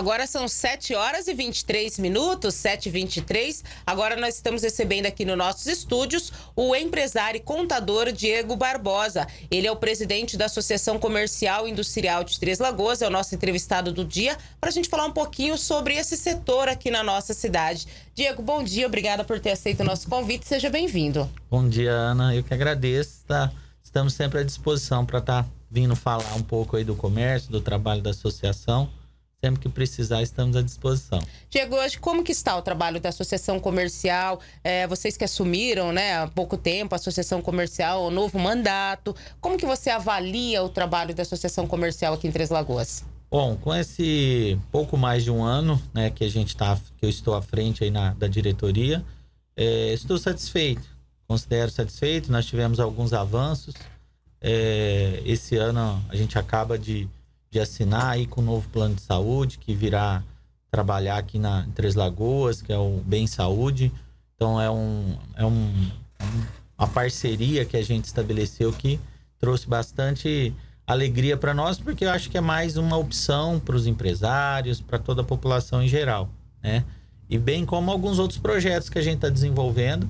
Agora são 7 horas e 23 minutos, 7 e 23 Agora nós estamos recebendo aqui nos nossos estúdios o empresário e contador Diego Barbosa. Ele é o presidente da Associação Comercial e Industrial de Três Lagoas, é o nosso entrevistado do dia, para a gente falar um pouquinho sobre esse setor aqui na nossa cidade. Diego, bom dia, obrigada por ter aceito o nosso convite, seja bem-vindo. Bom dia, Ana, eu que agradeço, tá? Estamos sempre à disposição para estar tá vindo falar um pouco aí do comércio, do trabalho da associação Sempre que precisar, estamos à disposição. Diego, hoje como que está o trabalho da Associação Comercial? É, vocês que assumiram né, há pouco tempo a Associação Comercial, o novo mandato. Como que você avalia o trabalho da Associação Comercial aqui em Três Lagoas? Bom, com esse pouco mais de um ano né, que a gente tá, que eu estou à frente aí na, da diretoria, é, estou satisfeito, considero satisfeito. Nós tivemos alguns avanços. É, esse ano a gente acaba de de assinar aí com o novo plano de saúde que virá trabalhar aqui na em Três Lagoas, que é o Bem Saúde. Então é um é um, uma parceria que a gente estabeleceu que trouxe bastante alegria para nós, porque eu acho que é mais uma opção para os empresários, para toda a população em geral, né? E bem como alguns outros projetos que a gente está desenvolvendo,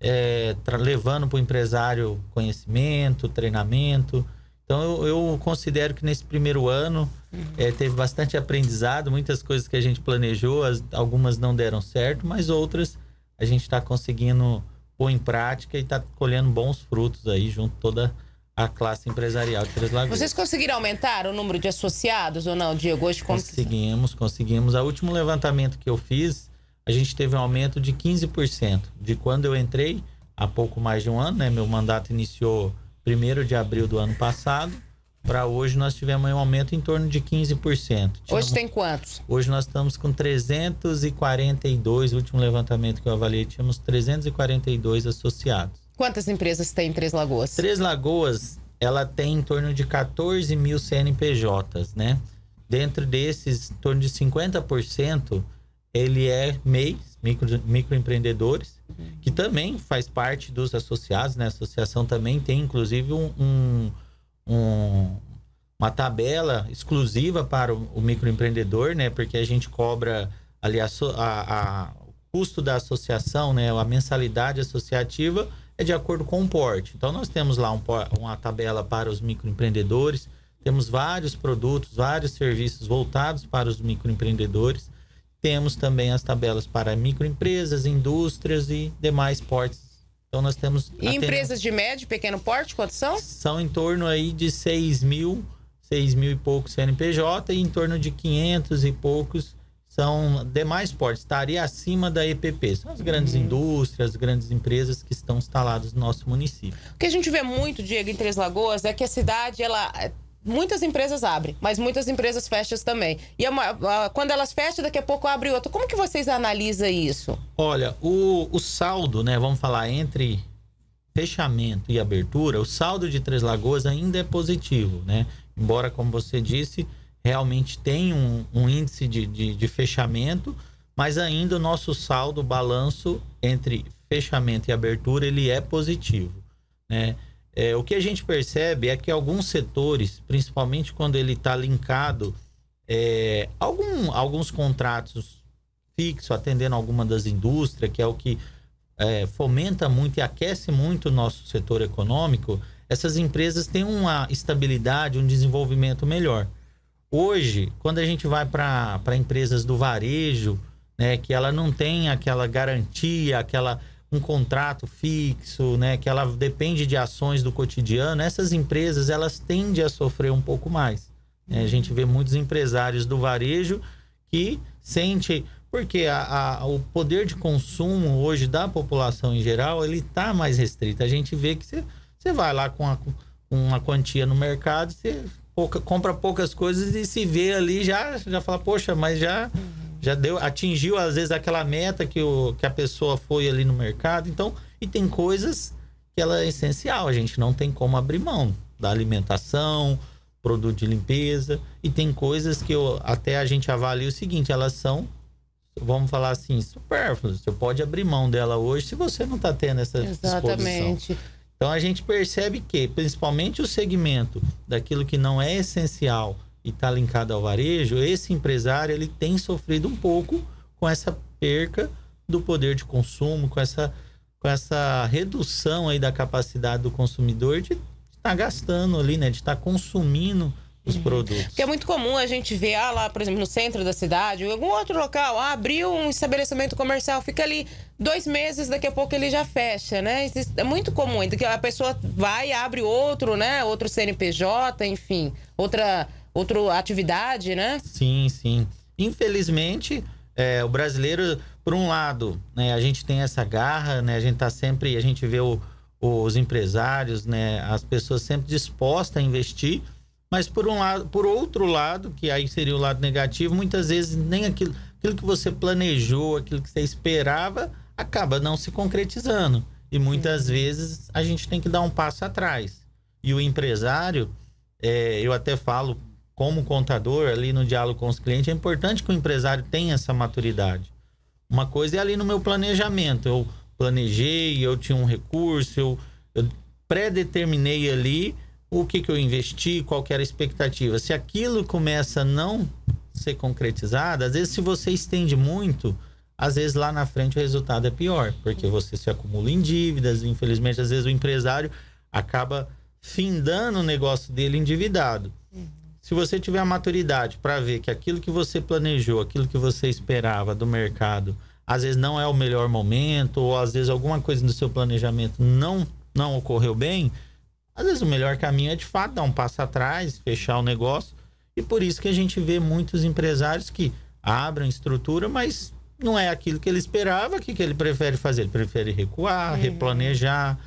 é, levando para o empresário conhecimento, treinamento, então eu, eu considero que nesse primeiro ano uhum. é, teve bastante aprendizado, muitas coisas que a gente planejou, as, algumas não deram certo, mas outras a gente está conseguindo pôr em prática e está colhendo bons frutos aí junto toda a classe empresarial de Três Lagoas. Vocês conseguiram aumentar o número de associados ou não, Diego? Hoje Conseguimos, conseguimos. O último levantamento que eu fiz, a gente teve um aumento de 15%. De quando eu entrei, há pouco mais de um ano, né? Meu mandato iniciou Primeiro de abril do ano passado para hoje, nós tivemos um aumento em torno de 15%. Tivemos, hoje tem quantos? Hoje nós estamos com 342, o último levantamento que eu avaliei, tínhamos 342 associados. Quantas empresas tem em Três Lagoas? Três Lagoas, ela tem em torno de 14 mil CNPJs, né? Dentro desses, em torno de 50%, ele é MEI, micro, microempreendedores, que também faz parte dos associados, né? A associação também tem, inclusive, um, um uma tabela exclusiva para o, o, microempreendedor, né? Porque a gente cobra ali a, a, a, o custo da associação, né? A mensalidade associativa é de acordo com o porte. Então, nós temos lá um, uma tabela para os microempreendedores, temos vários produtos, vários serviços voltados para os microempreendedores. Temos também as tabelas para microempresas, indústrias e demais portes. Então nós temos... E empresas de médio e pequeno porte, quantos são? São em torno aí de 6 mil, 6 mil e poucos CNPJ e em torno de 500 e poucos são demais portes, estaria tá? acima da EPP. São as grandes uhum. indústrias, as grandes empresas que estão instaladas no nosso município. O que a gente vê muito, Diego, em Três Lagoas é que a cidade ela muitas empresas abrem, mas muitas empresas fecham também. E quando elas fecham, daqui a pouco abre outra. Como que vocês analisam isso? Olha, o, o saldo, né? Vamos falar entre fechamento e abertura, o saldo de Três Lagoas ainda é positivo, né? Embora, como você disse, realmente tem um, um índice de, de, de, fechamento, mas ainda o nosso saldo, o balanço entre fechamento e abertura, ele é positivo, né? É, o que a gente percebe é que alguns setores, principalmente quando ele está linkado é, algum, alguns contratos fixos, atendendo alguma das indústrias, que é o que é, fomenta muito e aquece muito o nosso setor econômico, essas empresas têm uma estabilidade, um desenvolvimento melhor. Hoje, quando a gente vai para empresas do varejo, né, que ela não tem aquela garantia, aquela um contrato fixo, né, que ela depende de ações do cotidiano, essas empresas elas tendem a sofrer um pouco mais. Né? A gente vê muitos empresários do varejo que sente porque a, a, o poder de consumo hoje da população em geral ele está mais restrito. A gente vê que você vai lá com, a, com uma quantia no mercado, você pouca, compra poucas coisas e se vê ali já já fala poxa, mas já já deu, atingiu às vezes aquela meta que, o, que a pessoa foi ali no mercado. Então, e tem coisas que ela é essencial, a gente não tem como abrir mão da alimentação, produto de limpeza, e tem coisas que eu, até a gente avalia o seguinte, elas são vamos falar assim, supérfluas. Você pode abrir mão dela hoje se você não está tendo essa Exatamente. disposição. Então a gente percebe que, principalmente o segmento daquilo que não é essencial e está linkado ao varejo, esse empresário ele tem sofrido um pouco com essa perca do poder de consumo, com essa, com essa redução aí da capacidade do consumidor de estar tá gastando ali, né? De estar tá consumindo os uhum. produtos. Porque é muito comum a gente ver, ah, lá, por exemplo, no centro da cidade, ou em algum outro local, ah, abriu um estabelecimento comercial, fica ali dois meses, daqui a pouco ele já fecha, né? É muito comum, então que a pessoa vai, abre outro, né? Outro CNPJ, enfim, outra outra atividade, né? Sim, sim. Infelizmente, é, o brasileiro, por um lado, né, a gente tem essa garra, né, a gente tá sempre, a gente vê o, os empresários, né, as pessoas sempre dispostas a investir, mas por um lado, por outro lado, que aí seria o lado negativo, muitas vezes nem aquilo, aquilo que você planejou, aquilo que você esperava, acaba não se concretizando. E muitas vezes a gente tem que dar um passo atrás. E o empresário, é, eu até falo como contador, ali no diálogo com os clientes, é importante que o empresário tenha essa maturidade. Uma coisa é ali no meu planejamento. Eu planejei, eu tinha um recurso, eu, eu predeterminei ali o que, que eu investi, qual era a expectativa. Se aquilo começa a não ser concretizado, às vezes se você estende muito, às vezes lá na frente o resultado é pior, porque você se acumula em dívidas, infelizmente às vezes o empresário acaba findando o negócio dele endividado. Uhum. Se você tiver a maturidade para ver que aquilo que você planejou, aquilo que você esperava do mercado, às vezes não é o melhor momento, ou às vezes alguma coisa no seu planejamento não, não ocorreu bem, às vezes o melhor caminho é de fato dar um passo atrás, fechar o negócio. E por isso que a gente vê muitos empresários que abrem estrutura, mas não é aquilo que ele esperava, o que, que ele prefere fazer? Ele prefere recuar, uhum. replanejar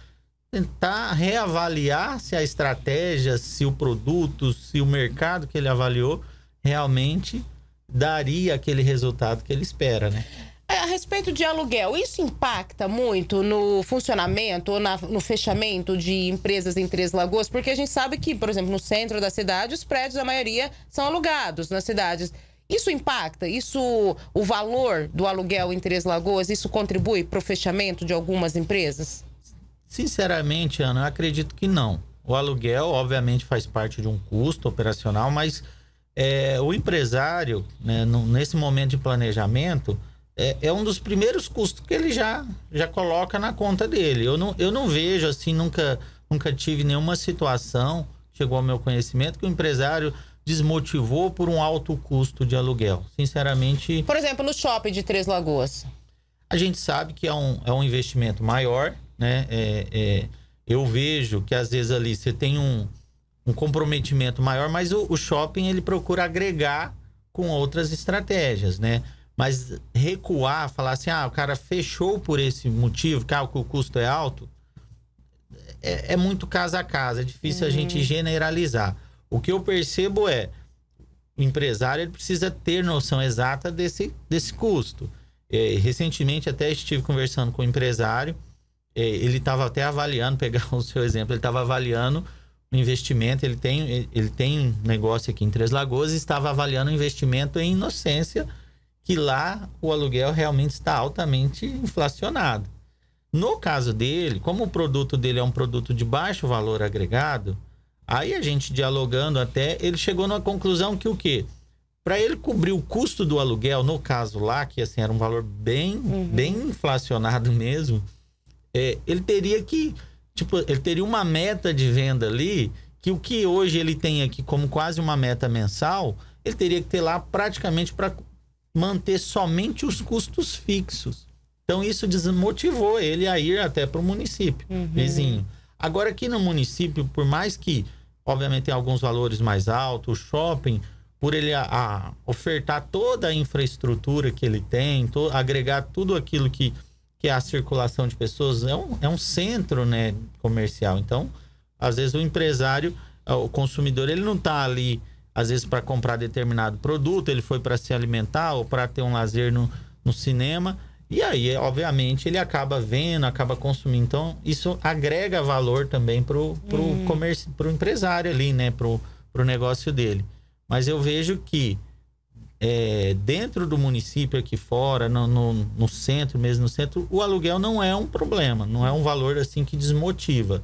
tentar reavaliar se a estratégia, se o produto, se o mercado que ele avaliou realmente daria aquele resultado que ele espera, né? É, a respeito de aluguel, isso impacta muito no funcionamento ou na, no fechamento de empresas em Três Lagoas? Porque a gente sabe que, por exemplo, no centro da cidade, os prédios, a maioria, são alugados nas cidades. Isso impacta? Isso, o valor do aluguel em Três Lagoas, isso contribui para o fechamento de algumas empresas? Sinceramente, Ana, acredito que não. O aluguel, obviamente, faz parte de um custo operacional, mas é, o empresário, né, nesse momento de planejamento, é, é, um dos primeiros custos que ele já, já coloca na conta dele. Eu não, eu não vejo, assim, nunca, nunca tive nenhuma situação, chegou ao meu conhecimento, que o empresário desmotivou por um alto custo de aluguel. Sinceramente. Por exemplo, no shopping de Três Lagoas. A gente sabe que é um, é um investimento maior, né? É, é, eu vejo que às vezes ali você tem um, um comprometimento maior, mas o, o shopping ele procura agregar com outras estratégias, né? Mas recuar, falar assim, ah, o cara fechou por esse motivo, que, ah, o custo é alto, é, é, muito casa a casa, é difícil uhum. a gente uhum. generalizar. O que eu percebo é, o empresário ele precisa ter noção exata desse, desse custo. É, recentemente até estive conversando com um empresário é, ele estava até avaliando, pegar o seu exemplo, ele estava avaliando o investimento, ele tem, ele tem um negócio aqui em Três Lagoas e estava avaliando o investimento em inocência, que lá o aluguel realmente está altamente inflacionado. No caso dele, como o produto dele é um produto de baixo valor agregado, aí a gente dialogando até, ele chegou numa conclusão que o quê? Para ele cobrir o custo do aluguel, no caso lá, que assim era um valor bem, uhum. bem inflacionado mesmo, é, ele teria que. Tipo, ele teria uma meta de venda ali, que o que hoje ele tem aqui como quase uma meta mensal, ele teria que ter lá praticamente para manter somente os custos fixos. Então isso desmotivou ele a ir até para o município uhum. vizinho. Agora aqui no município, por mais que obviamente tem alguns valores mais altos, o shopping, por ele a, a ofertar toda a infraestrutura que ele tem, to, agregar tudo aquilo que que circulação de pessoas, é um, é um centro né, comercial. Então, às vezes o empresário, eh, o consumidor, ele não está ali, às vezes, para comprar determinado produto, ele foi para se alimentar ou para ter um lazer no, no cinema. E aí, obviamente, ele acaba vendo, acaba consumindo. Então, isso agrega valor também pro, pro uhum. comércio, pro empresário ali, né? Pro, pro negócio dele. Mas eu vejo que é, dentro do município, aqui fora, no, no, no, centro mesmo, no centro, o aluguel não é um problema, não é um valor assim que desmotiva.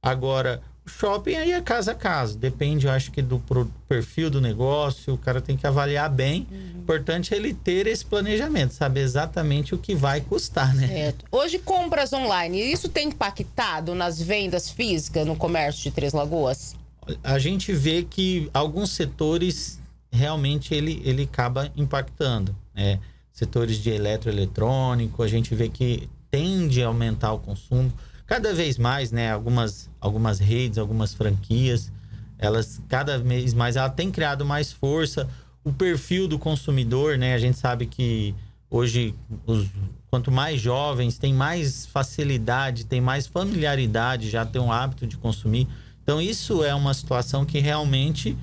Agora, o shopping aí é casa a casa, depende, eu acho que do pro, perfil do negócio, o cara tem que avaliar bem. Uhum. Importante é ele ter esse planejamento, saber exatamente o que vai custar, né? Certo. Hoje, compras online, isso tem impactado nas vendas físicas no comércio de Três Lagoas? A gente vê que alguns setores realmente ele, ele acaba impactando. Né? Setores de eletroeletrônico, a gente vê que tende a aumentar o consumo. Cada vez mais, né? Algumas, algumas redes, algumas franquias, elas cada vez mais, ela tem criado mais força. O perfil do consumidor, né? A gente sabe que hoje os, quanto mais jovens tem mais facilidade, tem mais familiaridade, já tem um hábito de consumir. Então isso é uma situação que realmente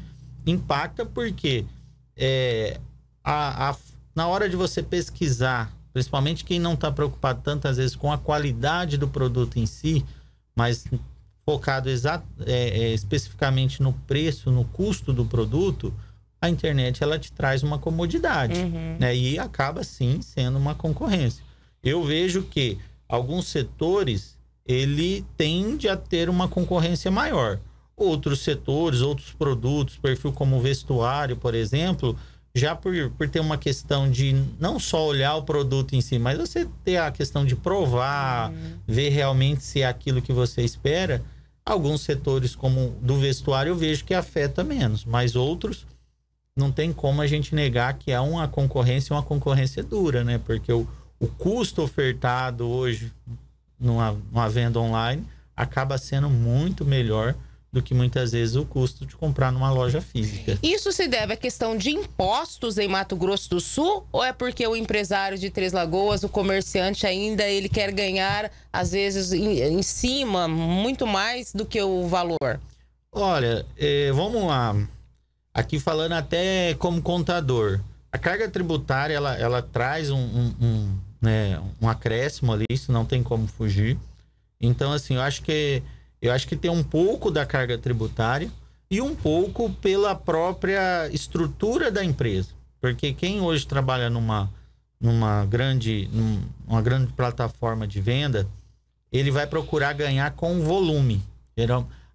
impacta porque é, a, a, na hora de você pesquisar, principalmente quem não está preocupado tantas vezes com a qualidade do produto em si, mas focado exato, é, é, especificamente no preço, no custo do produto, a internet ela te traz uma comodidade, uhum. né? E acaba sim sendo uma concorrência. Eu vejo que alguns setores ele tende a ter uma concorrência maior outros setores, outros produtos, perfil como vestuário, por exemplo, já por, por ter uma questão de não só olhar o produto em si, mas você ter a questão de provar, uhum. ver realmente se é aquilo que você espera. Alguns setores, como do vestuário, eu vejo que afeta menos, mas outros não tem como a gente negar que é uma concorrência, uma concorrência dura, né? Porque o, o custo ofertado hoje numa, numa venda online acaba sendo muito melhor do que muitas vezes o custo de comprar numa loja física. Isso se deve à questão de impostos em Mato Grosso do Sul ou é porque o empresário de Três Lagoas, o comerciante ainda ele quer ganhar às vezes em, em cima muito mais do que o valor? Olha, eh, vamos lá. Aqui falando até como contador, a carga tributária ela, ela traz um, um, um, né, um acréscimo ali, isso não tem como fugir. Então assim, eu acho que eu acho que tem um pouco da carga tributária e um pouco pela própria estrutura da empresa. Porque quem hoje trabalha numa, numa grande, numa grande plataforma de venda, ele vai procurar ganhar com volume.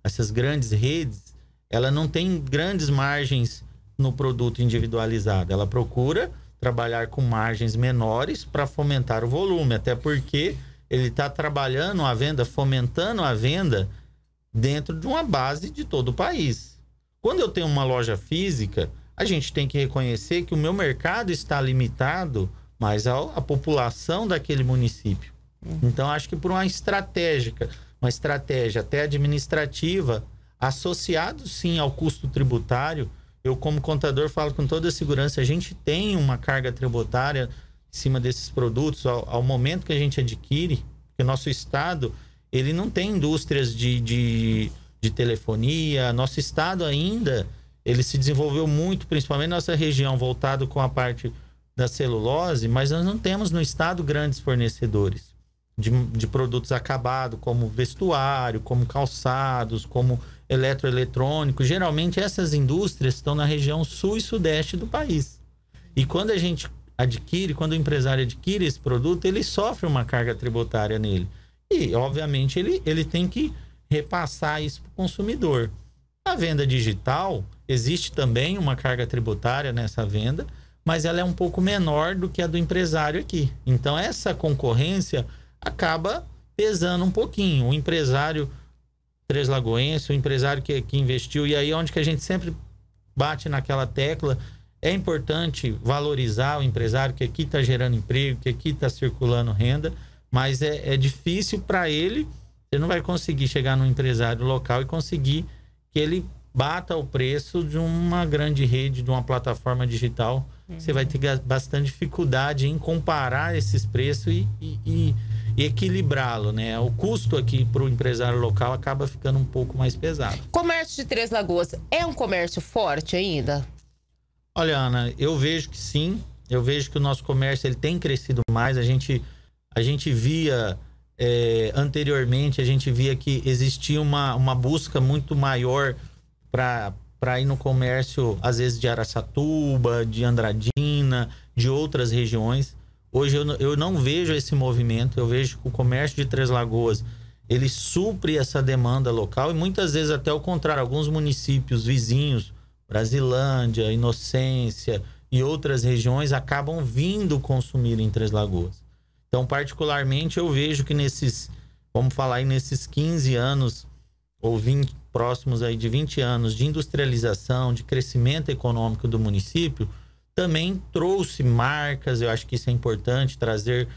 essas grandes redes, ela não tem grandes margens no produto individualizado. Ela procura trabalhar com margens menores para fomentar o volume, até porque ele está trabalhando a venda, fomentando a venda dentro de uma base de todo o país. Quando eu tenho uma loja física, a gente tem que reconhecer que o meu mercado está limitado mais à população daquele município. Uhum. Então, acho que por uma estratégica, uma estratégia até administrativa, associado sim ao custo tributário, eu como contador falo com toda a segurança, a gente tem uma carga tributária em cima desses produtos ao, ao momento que a gente adquire, que o nosso estado ele não tem indústrias de, de, de, telefonia, nosso estado ainda ele se desenvolveu muito, principalmente nossa região voltado com a parte da celulose, mas nós não temos no estado grandes fornecedores de, de produtos acabados, como vestuário, como calçados, como eletroeletrônico. Geralmente essas indústrias estão na região sul e sudeste do país. E quando a gente adquire, quando o empresário adquire esse produto, ele sofre uma carga tributária nele. E, obviamente, ele, ele tem que repassar isso para o consumidor. A venda digital, existe também uma carga tributária nessa venda, mas ela é um pouco menor do que a do empresário aqui. Então, essa concorrência acaba pesando um pouquinho. O empresário Três Lagoense, o empresário que, que investiu, e aí onde que a gente sempre bate naquela tecla é importante valorizar o empresário que aqui está gerando emprego, que aqui está circulando renda, mas é, é difícil para ele. Você não vai conseguir chegar num empresário local e conseguir que ele bata o preço de uma grande rede, de uma plataforma digital. Uhum. Você vai ter bastante dificuldade em comparar esses preços e, e, e, e equilibrá-lo, né? O custo aqui para o empresário local acaba ficando um pouco mais pesado. Comércio de Três Lagoas é um comércio forte ainda? Olha, Ana, eu vejo que sim. Eu vejo que o nosso comércio ele tem crescido mais. A gente, a gente via é, anteriormente, a gente via que existia uma, uma busca muito maior para ir no comércio, às vezes de Araçatuba, de Andradina, de outras regiões. Hoje eu, eu não vejo esse movimento. Eu vejo que o comércio de Três Lagoas ele supre essa demanda local e muitas vezes até o contrário. Alguns municípios vizinhos Brasilândia, Inocência e outras regiões acabam vindo consumir em Três Lagoas. Então, particularmente, eu vejo que nesses, vamos falar aí, nesses 15 anos ou 20, próximos aí de 20 anos de industrialização, de crescimento econômico do município, também trouxe marcas, eu acho que isso é importante, trazer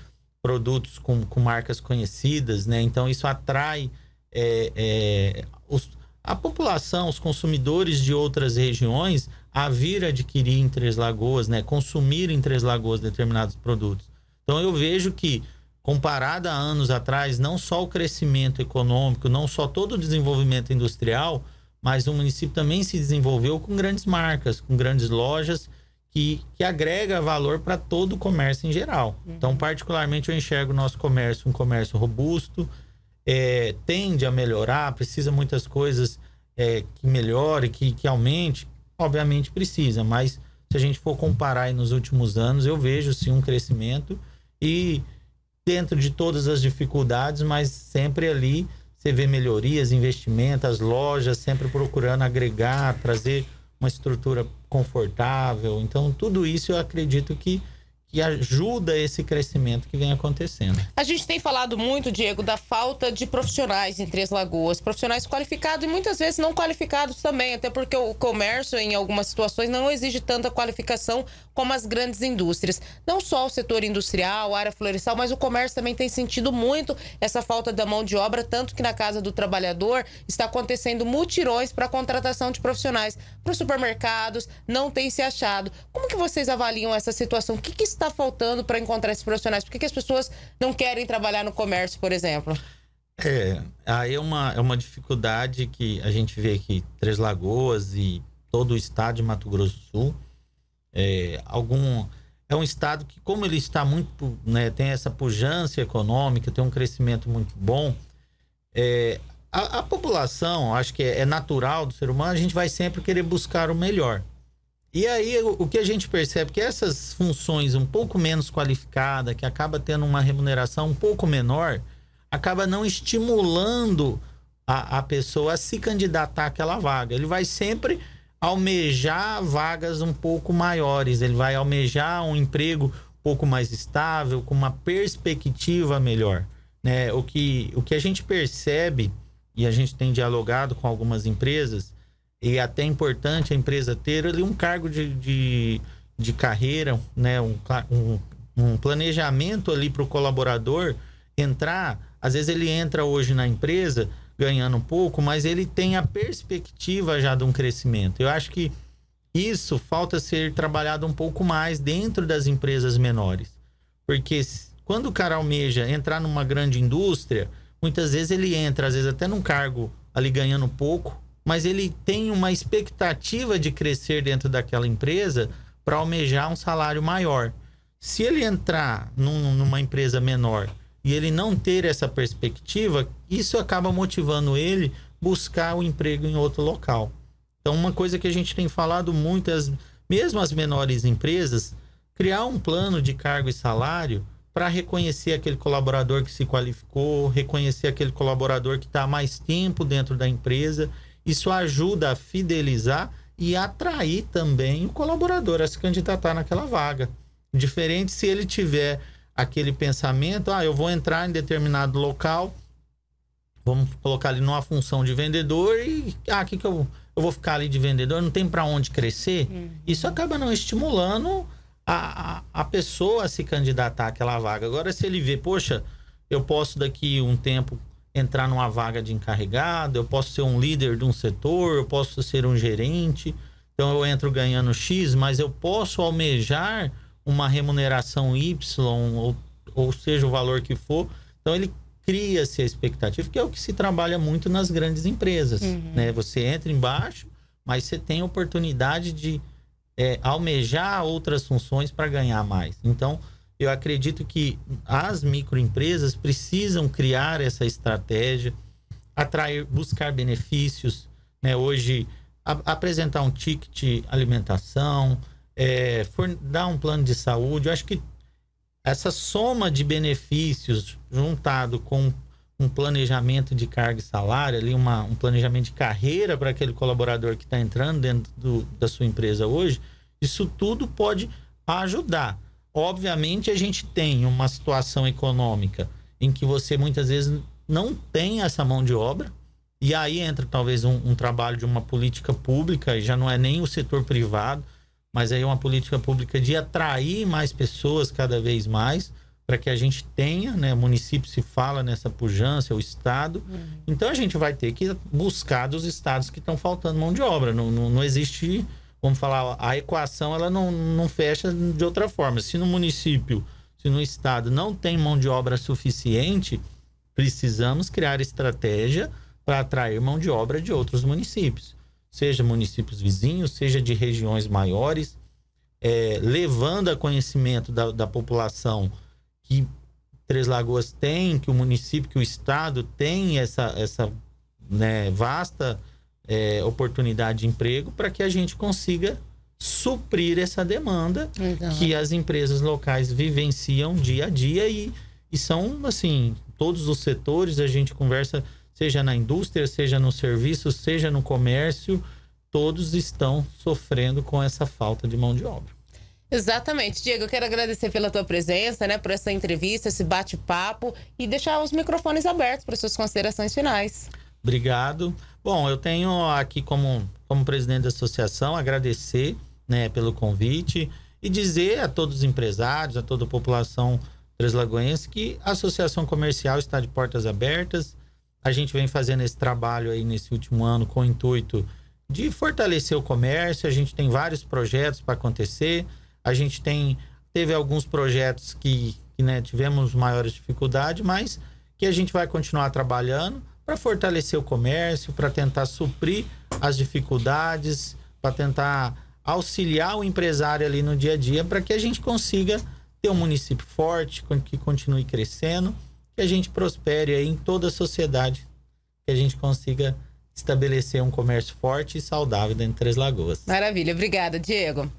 produtos com, com marcas conhecidas, né? Então, isso atrai é, é, os, a população, os consumidores de outras regiões a vir adquirir em Três Lagoas, né, consumir em Três Lagoas determinados produtos. Então eu vejo que comparado a anos atrás, não só o crescimento econômico, não só todo o desenvolvimento industrial, mas o município também se desenvolveu com grandes marcas, com grandes lojas que, que agrega valor para todo o comércio em geral. Então, uhum. particularmente, eu enxergo o nosso comércio um comércio robusto, é, tende a melhorar, precisa muitas coisas é, que melhore, que, que aumente, obviamente precisa, mas se a gente for comparar nos últimos anos, eu vejo sim um crescimento e dentro de todas as dificuldades, mas sempre ali você vê melhorias, investimentos, as lojas sempre procurando agregar, trazer uma estrutura confortável. Então, tudo isso eu acredito que que ajuda esse crescimento que vem acontecendo. A gente tem falado muito, Diego, da falta de profissionais em Três Lagoas, profissionais qualificados e muitas vezes não qualificados também, até porque o comércio em algumas situações não exige tanta qualificação como as grandes indústrias. Não só o setor industrial, a área florestal, mas o comércio também tem sentido muito essa falta da mão de obra, tanto que na casa do trabalhador está acontecendo mutirões para contratação de profissionais para os supermercados, não tem se achado. Como que vocês avaliam essa situação? O que, que está faltando para encontrar esses profissionais? Por que, que as pessoas não querem trabalhar no comércio, por exemplo? É, aí é uma, é uma dificuldade que a gente vê aqui, Três Lagoas e todo o estado de Mato Grosso do Sul. É, algum, é um estado que, como ele está muito, né, tem essa pujança econômica, tem um crescimento muito bom, é, a, a população, acho que é, é natural do ser humano, a gente vai sempre querer buscar o melhor. E aí o que a gente percebe é que essas funções um pouco menos qualificada, que acaba tendo uma remuneração um pouco menor, acaba não estimulando a, a pessoa a se candidatar àquela vaga. Ele vai sempre almejar vagas um pouco maiores, ele vai almejar um emprego um pouco mais estável, com uma perspectiva melhor. Né? O, que, o que a gente percebe, e a gente tem dialogado com algumas empresas, e até é importante a empresa ter ali um cargo de, de, de carreira, né? um, um, um planejamento ali para o colaborador entrar. Às vezes ele entra hoje na empresa ganhando um pouco, mas ele tem a perspectiva já de um crescimento. Eu acho que isso falta ser trabalhado um pouco mais dentro das empresas menores. Porque quando o cara almeja entrar numa grande indústria, muitas vezes ele entra, às vezes até num cargo ali ganhando pouco, mas ele tem uma expectativa de crescer dentro daquela empresa para almejar um salário maior. Se ele entrar num, numa empresa menor e ele não ter essa perspectiva, isso acaba motivando ele buscar o um emprego em outro local. Então, uma coisa que a gente tem falado muito, é as, mesmo as menores empresas, criar um plano de cargo e salário para reconhecer aquele colaborador que se qualificou, reconhecer aquele colaborador que está mais tempo dentro da empresa isso ajuda a fidelizar e atrair também o colaborador a se candidatar naquela vaga. Diferente se ele tiver aquele pensamento, ah, eu vou entrar em determinado local, vamos colocar ali numa função de vendedor e ah, que que eu, eu vou ficar ali de vendedor, não tem para onde crescer. Uhum. Isso acaba não estimulando a, a, a pessoa a se candidatar àquela vaga. Agora, se ele vê, poxa, eu posso daqui um tempo entrar numa vaga de encarregado, eu posso ser um líder de um setor, eu posso ser um gerente. Então eu entro ganhando X, mas eu posso almejar uma remuneração Y, ou, ou seja, o valor que for. Então ele cria-se a expectativa, que é o que se trabalha muito nas grandes empresas. Uhum. Né? Você entra embaixo, mas você tem oportunidade de é, almejar outras funções para ganhar mais. Então, eu acredito que as microempresas precisam criar essa estratégia, atrair, buscar benefícios, né? Hoje a, apresentar um ticket alimentação, é, for, dar um plano de saúde. Eu acho que essa soma de benefícios juntado com um planejamento de carga e salário, ali uma, um planejamento de carreira para aquele colaborador que está entrando dentro do, da sua empresa hoje, isso tudo pode ajudar. Obviamente, a gente tem uma situação econômica em que você muitas vezes não tem essa mão de obra, e aí entra talvez um, um trabalho de uma política pública, e já não é nem o setor privado, mas aí é uma política pública de atrair mais pessoas cada vez mais para que a gente tenha, né, o município se fala nessa pujança, é o estado. Uhum. Então a gente vai ter que buscar dos estados que estão faltando mão de obra. Não, não, não existe vamos falar, a equação ela não, não fecha de outra forma. Se no município, se no estado não tem mão de obra suficiente, precisamos criar estratégia para atrair mão de obra de outros municípios, seja municípios vizinhos, seja de regiões maiores, é, levando a conhecimento da, da população que Três Lagoas tem, que o município, que o estado tem essa, essa né, vasta é, oportunidade de emprego para que a gente consiga suprir essa demanda que as empresas locais vivenciam dia a dia e, e são assim todos os setores a gente conversa seja na indústria seja no serviço seja no comércio todos estão sofrendo com essa falta de mão de obra Exatamente. Diego, eu quero agradecer pela tua presença, né, por essa entrevista, esse bate-papo e deixar os microfones abertos para suas considerações finais. Obrigado. Bom, eu tenho aqui como, como presidente da associação agradecer né, pelo convite e dizer a todos os empresários, a toda a população translagoense que a associação comercial está de portas abertas. A gente vem fazendo esse trabalho aí nesse último ano com o intuito de fortalecer o comércio. A gente tem vários projetos para acontecer. A gente tem teve alguns projetos que, que né, tivemos maiores dificuldades, mas que a gente vai continuar trabalhando para fortalecer o comércio, para tentar suprir as dificuldades, para tentar auxiliar o empresário ali no dia a dia, para que a gente consiga ter um município forte, que continue crescendo, que a gente prospere em toda a sociedade, que a gente consiga estabelecer um comércio forte e saudável dentro de Três Lagoas. Maravilha, obrigada, Diego.